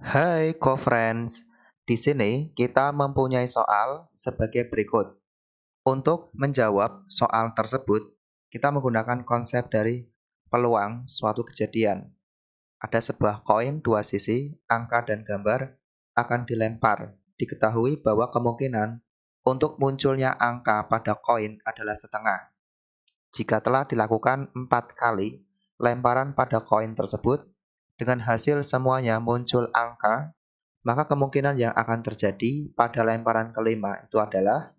Hai co-friends, di sini kita mempunyai soal sebagai berikut. Untuk menjawab soal tersebut, kita menggunakan konsep dari peluang suatu kejadian. Ada sebuah koin dua sisi, angka dan gambar akan dilempar. Diketahui bahwa kemungkinan untuk munculnya angka pada koin adalah setengah. Jika telah dilakukan empat kali, lemparan pada koin tersebut dengan hasil semuanya muncul angka, maka kemungkinan yang akan terjadi pada lemparan kelima itu adalah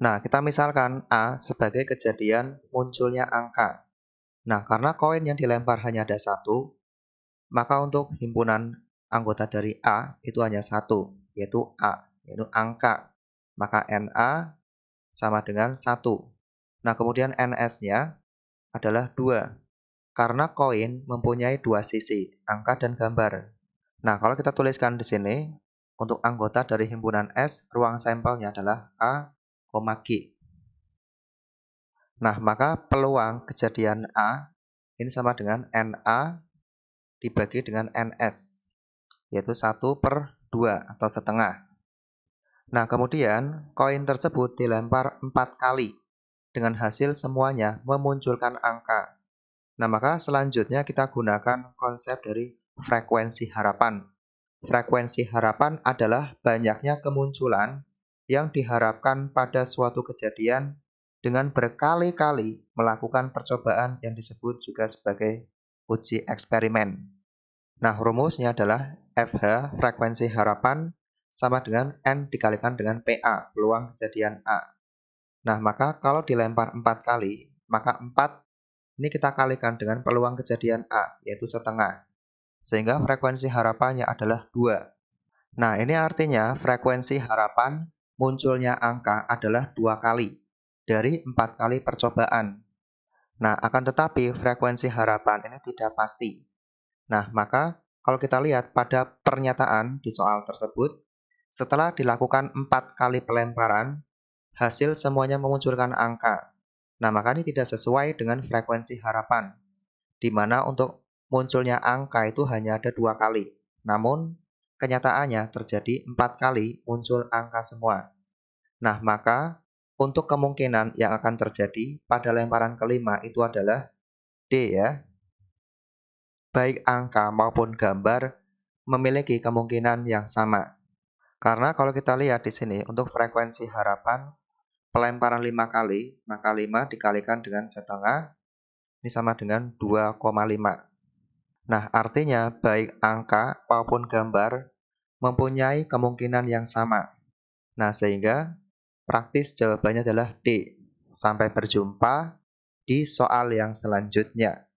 Nah, kita misalkan A sebagai kejadian munculnya angka. Nah, karena koin yang dilempar hanya ada satu, maka untuk himpunan anggota dari A itu hanya satu, yaitu A, yaitu angka. Maka NA sama dengan satu. Nah, kemudian NS-nya adalah dua. Karena koin mempunyai dua sisi, angka dan gambar. Nah, kalau kita tuliskan di sini, untuk anggota dari himpunan S, ruang sampelnya adalah A, G. Nah, maka peluang kejadian A ini sama dengan NA dibagi dengan NS, yaitu 1 per 2 atau setengah. Nah, kemudian koin tersebut dilempar 4 kali dengan hasil semuanya memunculkan angka Nah, maka selanjutnya kita gunakan konsep dari frekuensi harapan. Frekuensi harapan adalah banyaknya kemunculan yang diharapkan pada suatu kejadian dengan berkali-kali melakukan percobaan yang disebut juga sebagai uji eksperimen. Nah, rumusnya adalah FH frekuensi harapan sama dengan N dikalikan dengan PA, peluang kejadian A. Nah, maka kalau dilempar 4 kali, maka 4 ini kita kalikan dengan peluang kejadian A, yaitu setengah. Sehingga frekuensi harapannya adalah 2. Nah, ini artinya frekuensi harapan munculnya angka adalah dua kali dari empat kali percobaan. Nah, akan tetapi frekuensi harapan ini tidak pasti. Nah, maka kalau kita lihat pada pernyataan di soal tersebut, setelah dilakukan empat kali pelemparan, hasil semuanya memunculkan angka. Nah, makanya tidak sesuai dengan frekuensi harapan, di mana untuk munculnya angka itu hanya ada dua kali. Namun, kenyataannya terjadi empat kali muncul angka semua. Nah, maka untuk kemungkinan yang akan terjadi pada lemparan kelima itu adalah D ya. Baik angka maupun gambar memiliki kemungkinan yang sama. Karena kalau kita lihat di sini untuk frekuensi harapan pelemparan 5 kali, maka 5 dikalikan dengan setengah, ini sama dengan 2,5. Nah, artinya baik angka maupun gambar mempunyai kemungkinan yang sama. Nah, sehingga praktis jawabannya adalah D. Sampai berjumpa di soal yang selanjutnya.